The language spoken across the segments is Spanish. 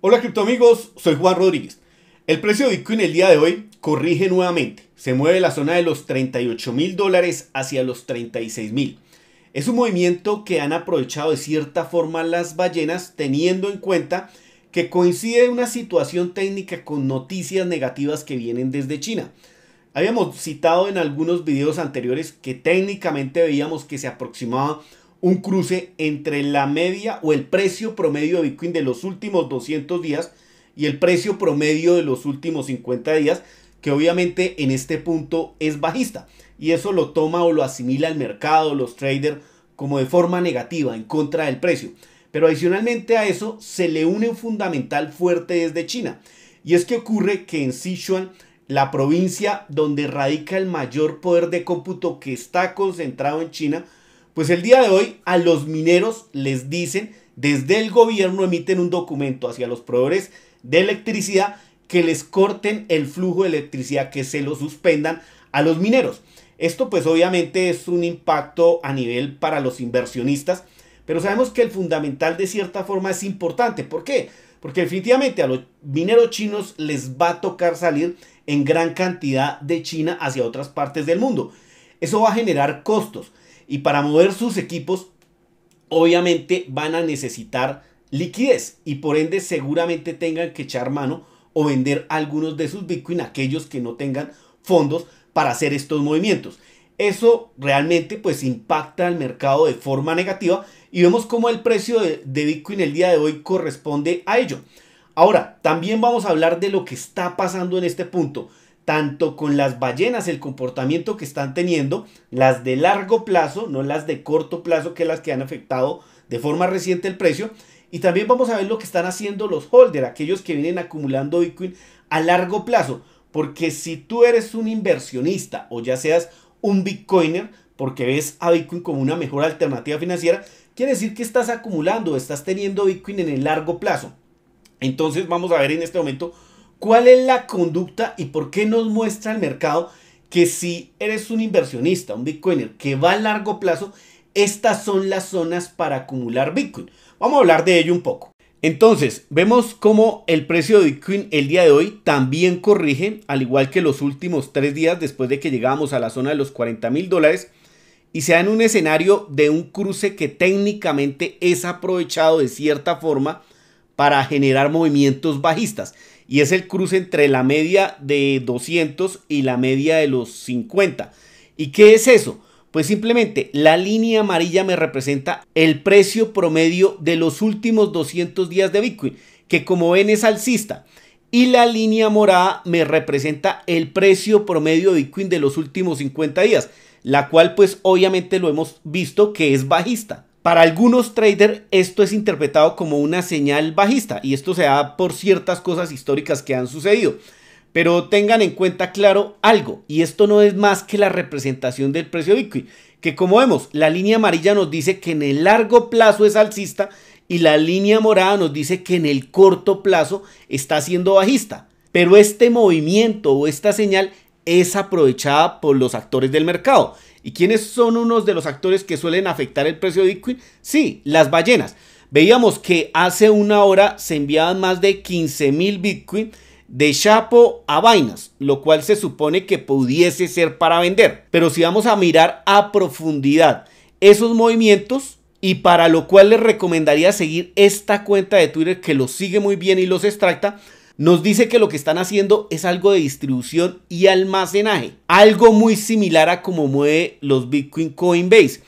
Hola cripto amigos, soy Juan Rodríguez. El precio de Bitcoin el día de hoy corrige nuevamente. Se mueve de la zona de los 38 mil dólares hacia los 36 mil. Es un movimiento que han aprovechado de cierta forma las ballenas teniendo en cuenta que coincide una situación técnica con noticias negativas que vienen desde China. Habíamos citado en algunos videos anteriores que técnicamente veíamos que se aproximaba un cruce entre la media o el precio promedio de Bitcoin de los últimos 200 días y el precio promedio de los últimos 50 días, que obviamente en este punto es bajista. Y eso lo toma o lo asimila el mercado, los traders, como de forma negativa, en contra del precio. Pero adicionalmente a eso se le une un fundamental fuerte desde China. Y es que ocurre que en Sichuan, la provincia donde radica el mayor poder de cómputo que está concentrado en China, pues el día de hoy a los mineros les dicen, desde el gobierno emiten un documento hacia los proveedores de electricidad que les corten el flujo de electricidad, que se lo suspendan a los mineros. Esto pues obviamente es un impacto a nivel para los inversionistas, pero sabemos que el fundamental de cierta forma es importante. ¿Por qué? Porque definitivamente a los mineros chinos les va a tocar salir en gran cantidad de China hacia otras partes del mundo. Eso va a generar costos. Y para mover sus equipos, obviamente van a necesitar liquidez y por ende seguramente tengan que echar mano o vender algunos de sus Bitcoin a aquellos que no tengan fondos para hacer estos movimientos. Eso realmente pues impacta al mercado de forma negativa y vemos cómo el precio de, de Bitcoin el día de hoy corresponde a ello. Ahora, también vamos a hablar de lo que está pasando en este punto tanto con las ballenas, el comportamiento que están teniendo, las de largo plazo, no las de corto plazo, que las que han afectado de forma reciente el precio. Y también vamos a ver lo que están haciendo los holder, aquellos que vienen acumulando Bitcoin a largo plazo. Porque si tú eres un inversionista o ya seas un Bitcoiner, porque ves a Bitcoin como una mejor alternativa financiera, quiere decir que estás acumulando, estás teniendo Bitcoin en el largo plazo. Entonces vamos a ver en este momento ¿Cuál es la conducta y por qué nos muestra el mercado que si eres un inversionista, un bitcoiner que va a largo plazo, estas son las zonas para acumular bitcoin? Vamos a hablar de ello un poco. Entonces, vemos cómo el precio de Bitcoin el día de hoy también corrige, al igual que los últimos tres días después de que llegamos a la zona de los 40 mil dólares, y se da en un escenario de un cruce que técnicamente es aprovechado de cierta forma para generar movimientos bajistas. Y es el cruce entre la media de 200 y la media de los 50. ¿Y qué es eso? Pues simplemente la línea amarilla me representa el precio promedio de los últimos 200 días de Bitcoin, que como ven es alcista. Y la línea morada me representa el precio promedio de Bitcoin de los últimos 50 días, la cual pues obviamente lo hemos visto que es bajista. Para algunos traders esto es interpretado como una señal bajista y esto se da por ciertas cosas históricas que han sucedido. Pero tengan en cuenta claro algo, y esto no es más que la representación del precio Bitcoin, que como vemos, la línea amarilla nos dice que en el largo plazo es alcista y la línea morada nos dice que en el corto plazo está siendo bajista. Pero este movimiento o esta señal es aprovechada por los actores del mercado ¿Y quiénes son unos de los actores que suelen afectar el precio de Bitcoin? Sí, las ballenas. Veíamos que hace una hora se enviaban más de 15.000 mil Bitcoin de Chapo a vainas, lo cual se supone que pudiese ser para vender. Pero si vamos a mirar a profundidad esos movimientos y para lo cual les recomendaría seguir esta cuenta de Twitter que los sigue muy bien y los extracta, nos dice que lo que están haciendo es algo de distribución y almacenaje. Algo muy similar a como mueve los Bitcoin Coinbase.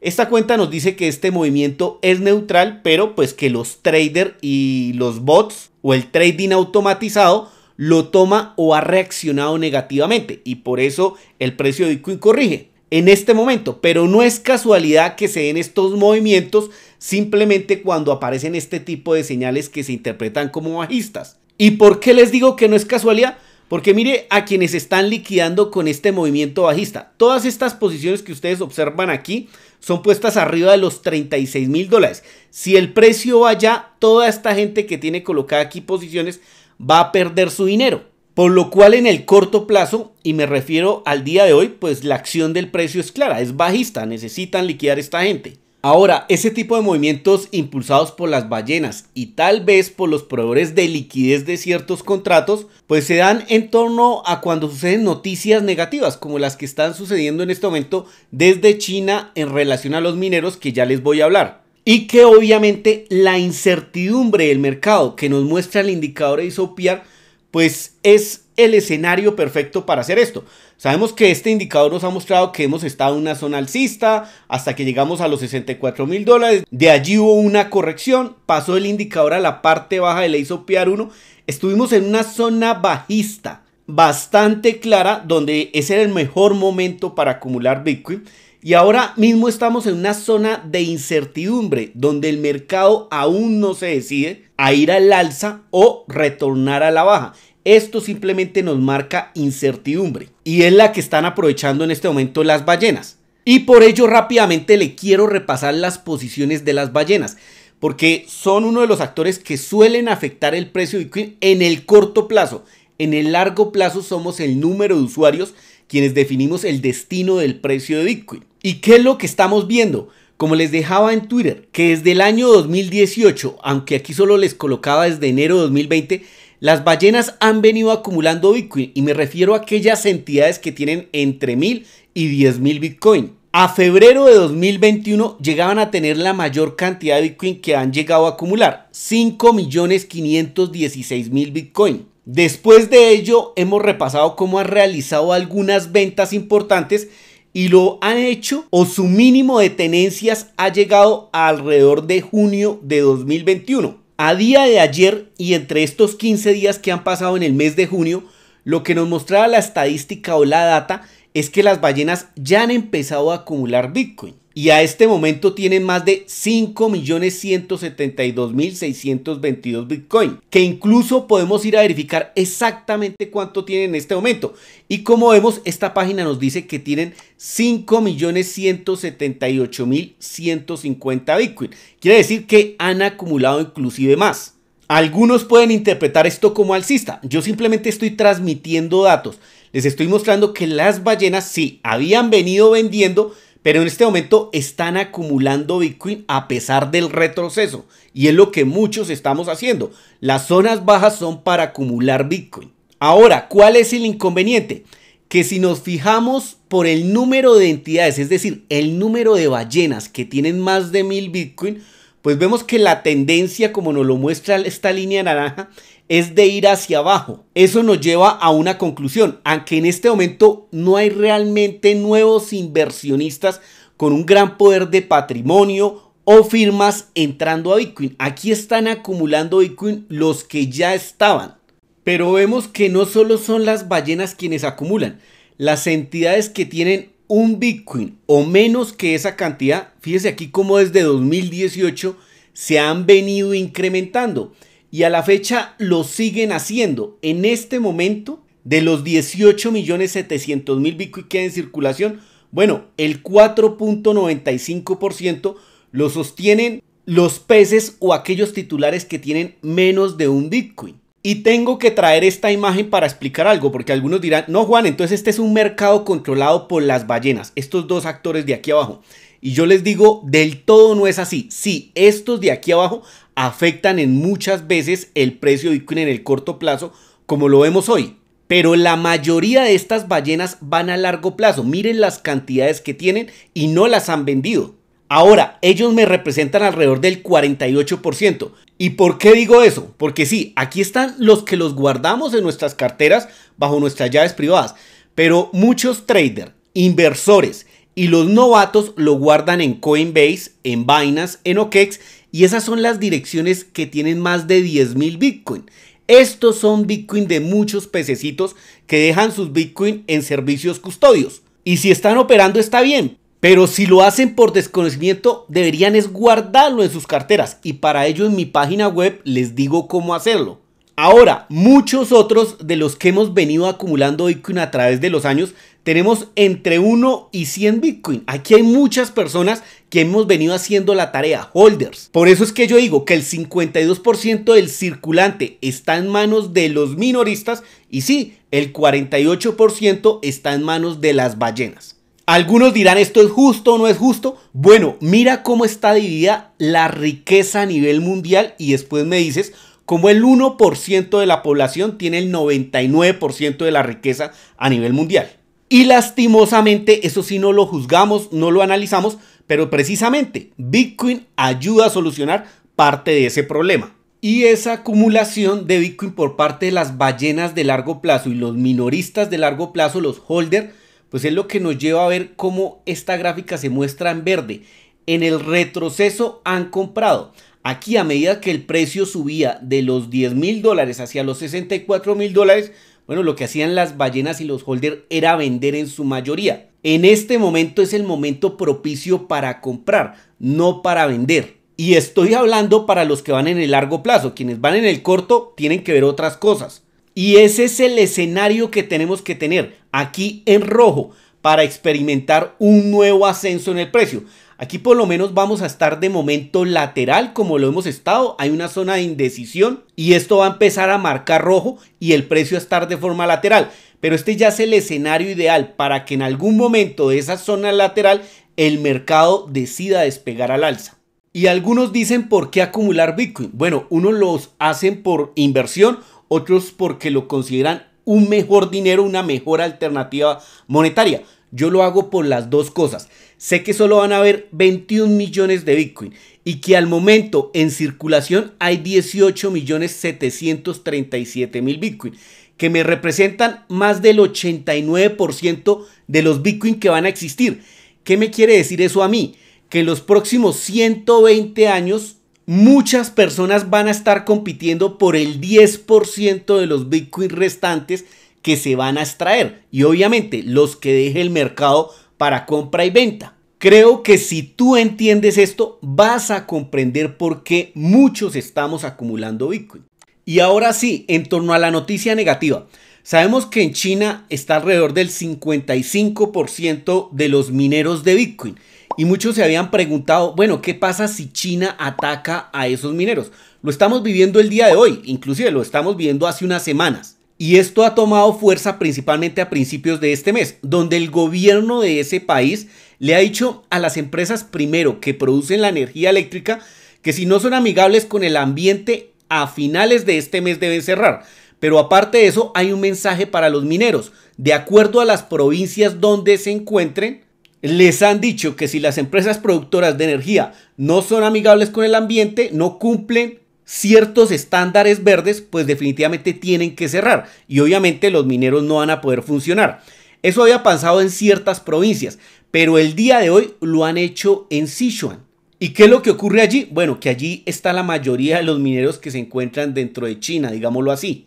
Esta cuenta nos dice que este movimiento es neutral, pero pues que los traders y los bots o el trading automatizado lo toma o ha reaccionado negativamente y por eso el precio de Bitcoin corrige en este momento, pero no es casualidad que se den estos movimientos simplemente cuando aparecen este tipo de señales que se interpretan como bajistas. ¿Y por qué les digo que no es casualidad? Porque mire a quienes están liquidando con este movimiento bajista. Todas estas posiciones que ustedes observan aquí son puestas arriba de los 36 mil dólares. Si el precio va allá, toda esta gente que tiene colocada aquí posiciones va a perder su dinero. Por lo cual en el corto plazo, y me refiero al día de hoy, pues la acción del precio es clara, es bajista, necesitan liquidar esta gente. Ahora, ese tipo de movimientos impulsados por las ballenas y tal vez por los proveedores de liquidez de ciertos contratos, pues se dan en torno a cuando suceden noticias negativas como las que están sucediendo en este momento desde China en relación a los mineros que ya les voy a hablar. Y que obviamente la incertidumbre del mercado que nos muestra el indicador de Isopiar, pues es el escenario perfecto para hacer esto. Sabemos que este indicador nos ha mostrado que hemos estado en una zona alcista hasta que llegamos a los 64 mil dólares. De allí hubo una corrección, pasó el indicador a la parte baja de la ISOPIAR 1. Estuvimos en una zona bajista bastante clara donde ese era el mejor momento para acumular Bitcoin. Y ahora mismo estamos en una zona de incertidumbre donde el mercado aún no se decide a ir al alza o retornar a la baja. Esto simplemente nos marca incertidumbre y es la que están aprovechando en este momento las ballenas. Y por ello rápidamente le quiero repasar las posiciones de las ballenas, porque son uno de los actores que suelen afectar el precio de Bitcoin en el corto plazo. En el largo plazo somos el número de usuarios quienes definimos el destino del precio de Bitcoin. ¿Y qué es lo que estamos viendo? Como les dejaba en Twitter, que desde el año 2018, aunque aquí solo les colocaba desde enero de 2020, las ballenas han venido acumulando Bitcoin y me refiero a aquellas entidades que tienen entre 1000 y 10000 Bitcoin. A febrero de 2021 llegaban a tener la mayor cantidad de Bitcoin que han llegado a acumular, 5.516.000 Bitcoin. Después de ello hemos repasado cómo han realizado algunas ventas importantes y lo han hecho o su mínimo de tenencias ha llegado alrededor de junio de 2021 a día de ayer y entre estos 15 días que han pasado en el mes de junio, lo que nos mostraba la estadística o la data es que las ballenas ya han empezado a acumular Bitcoin y a este momento tienen más de 5.172.622 Bitcoin, que incluso podemos ir a verificar exactamente cuánto tienen en este momento. Y como vemos, esta página nos dice que tienen 5.178.150 Bitcoin. Quiere decir que han acumulado inclusive más. Algunos pueden interpretar esto como alcista. Yo simplemente estoy transmitiendo datos. Les estoy mostrando que las ballenas sí habían venido vendiendo, pero en este momento están acumulando Bitcoin a pesar del retroceso. Y es lo que muchos estamos haciendo. Las zonas bajas son para acumular Bitcoin. Ahora, ¿cuál es el inconveniente? Que si nos fijamos por el número de entidades, es decir, el número de ballenas que tienen más de mil Bitcoin, pues vemos que la tendencia, como nos lo muestra esta línea naranja, es de ir hacia abajo. Eso nos lleva a una conclusión, aunque en este momento no hay realmente nuevos inversionistas con un gran poder de patrimonio o firmas entrando a Bitcoin. Aquí están acumulando Bitcoin los que ya estaban. Pero vemos que no solo son las ballenas quienes acumulan, las entidades que tienen un Bitcoin o menos que esa cantidad, fíjese aquí como desde 2018 se han venido incrementando y a la fecha lo siguen haciendo. En este momento, de los 18.700.000 Bitcoin que hay en circulación, bueno, el 4.95% lo sostienen los peces o aquellos titulares que tienen menos de un Bitcoin. Y tengo que traer esta imagen para explicar algo, porque algunos dirán, no Juan, entonces este es un mercado controlado por las ballenas, estos dos actores de aquí abajo. Y yo les digo, del todo no es así. Sí, estos de aquí abajo afectan en muchas veces el precio de Bitcoin en el corto plazo, como lo vemos hoy. Pero la mayoría de estas ballenas van a largo plazo. Miren las cantidades que tienen y no las han vendido. Ahora, ellos me representan alrededor del 48%. ¿Y por qué digo eso? Porque sí, aquí están los que los guardamos en nuestras carteras bajo nuestras llaves privadas. Pero muchos traders, inversores, y los novatos lo guardan en Coinbase, en Binance, en OKEx y esas son las direcciones que tienen más de 10.000 Bitcoin. Estos son Bitcoin de muchos pececitos que dejan sus Bitcoin en servicios custodios. Y si están operando está bien, pero si lo hacen por desconocimiento deberían es guardarlo en sus carteras y para ello en mi página web les digo cómo hacerlo. Ahora, muchos otros de los que hemos venido acumulando Bitcoin a través de los años, tenemos entre 1 y 100 Bitcoin. Aquí hay muchas personas que hemos venido haciendo la tarea, holders. Por eso es que yo digo que el 52% del circulante está en manos de los minoristas y sí, el 48% está en manos de las ballenas. Algunos dirán esto es justo o no es justo. Bueno, mira cómo está dividida la riqueza a nivel mundial y después me dices como el 1% de la población tiene el 99% de la riqueza a nivel mundial. Y lastimosamente, eso sí no lo juzgamos, no lo analizamos, pero precisamente Bitcoin ayuda a solucionar parte de ese problema. Y esa acumulación de Bitcoin por parte de las ballenas de largo plazo y los minoristas de largo plazo, los holders, pues es lo que nos lleva a ver cómo esta gráfica se muestra en verde. En el retroceso han comprado. Aquí a medida que el precio subía de los 10 mil dólares hacia los 64 mil dólares, bueno, lo que hacían las ballenas y los holder era vender en su mayoría. En este momento es el momento propicio para comprar, no para vender. Y estoy hablando para los que van en el largo plazo. Quienes van en el corto tienen que ver otras cosas. Y ese es el escenario que tenemos que tener aquí en rojo para experimentar un nuevo ascenso en el precio. Aquí por lo menos vamos a estar de momento lateral como lo hemos estado. Hay una zona de indecisión y esto va a empezar a marcar rojo y el precio a estar de forma lateral. Pero este ya es el escenario ideal para que en algún momento de esa zona lateral el mercado decida despegar al alza. Y algunos dicen por qué acumular Bitcoin. Bueno, unos los hacen por inversión, otros porque lo consideran un mejor dinero, una mejor alternativa monetaria. Yo lo hago por las dos cosas. Sé que solo van a haber 21 millones de Bitcoin y que al momento en circulación hay 18 millones 737 mil Bitcoin, que me representan más del 89% de los Bitcoin que van a existir. ¿Qué me quiere decir eso a mí? Que en los próximos 120 años muchas personas van a estar compitiendo por el 10% de los Bitcoin restantes que se van a extraer. Y obviamente los que deje el mercado para compra y venta. Creo que si tú entiendes esto, vas a comprender por qué muchos estamos acumulando Bitcoin. Y ahora sí, en torno a la noticia negativa. Sabemos que en China está alrededor del 55% de los mineros de Bitcoin. Y muchos se habían preguntado, bueno, ¿qué pasa si China ataca a esos mineros? Lo estamos viviendo el día de hoy, inclusive lo estamos viviendo hace unas semanas. Y esto ha tomado fuerza principalmente a principios de este mes, donde el gobierno de ese país le ha dicho a las empresas primero que producen la energía eléctrica que si no son amigables con el ambiente a finales de este mes deben cerrar. Pero aparte de eso hay un mensaje para los mineros. De acuerdo a las provincias donde se encuentren, les han dicho que si las empresas productoras de energía no son amigables con el ambiente, no cumplen ciertos estándares verdes, pues definitivamente tienen que cerrar y obviamente los mineros no van a poder funcionar. Eso había pasado en ciertas provincias, pero el día de hoy lo han hecho en Sichuan. ¿Y qué es lo que ocurre allí? Bueno, que allí está la mayoría de los mineros que se encuentran dentro de China, digámoslo así.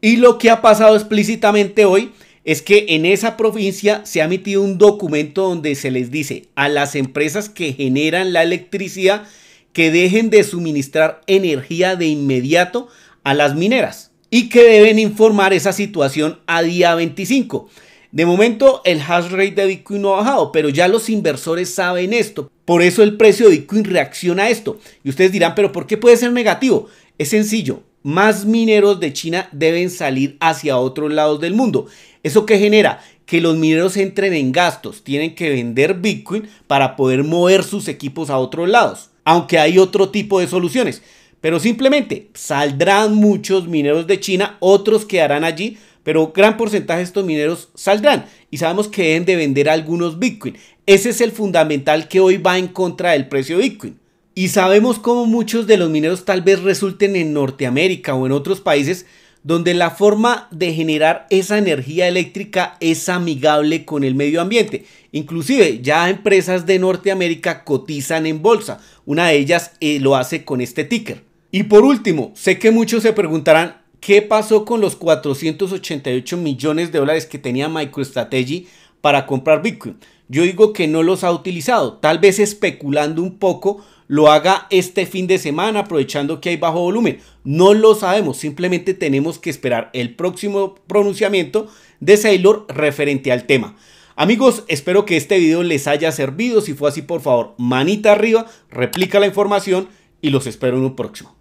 Y lo que ha pasado explícitamente hoy es que en esa provincia se ha emitido un documento donde se les dice a las empresas que generan la electricidad que dejen de suministrar energía de inmediato a las mineras y que deben informar esa situación a día 25. De momento el hash rate de Bitcoin no ha bajado, pero ya los inversores saben esto. Por eso el precio de Bitcoin reacciona a esto. Y ustedes dirán, pero ¿por qué puede ser negativo? Es sencillo, más mineros de China deben salir hacia otros lados del mundo. ¿Eso que genera? Que los mineros entren en gastos, tienen que vender Bitcoin para poder mover sus equipos a otros lados aunque hay otro tipo de soluciones. Pero simplemente saldrán muchos mineros de China, otros quedarán allí, pero gran porcentaje de estos mineros saldrán y sabemos que deben de vender algunos Bitcoin. Ese es el fundamental que hoy va en contra del precio de Bitcoin. Y sabemos cómo muchos de los mineros tal vez resulten en Norteamérica o en otros países donde la forma de generar esa energía eléctrica es amigable con el medio ambiente. Inclusive ya empresas de Norteamérica cotizan en bolsa. Una de ellas eh, lo hace con este ticker. Y por último, sé que muchos se preguntarán qué pasó con los 488 millones de dólares que tenía MicroStrategy para comprar Bitcoin. Yo digo que no los ha utilizado, tal vez especulando un poco lo haga este fin de semana aprovechando que hay bajo volumen. No lo sabemos, simplemente tenemos que esperar el próximo pronunciamiento de Sailor referente al tema. Amigos, espero que este video les haya servido. Si fue así, por favor, manita arriba, replica la información y los espero en un próximo.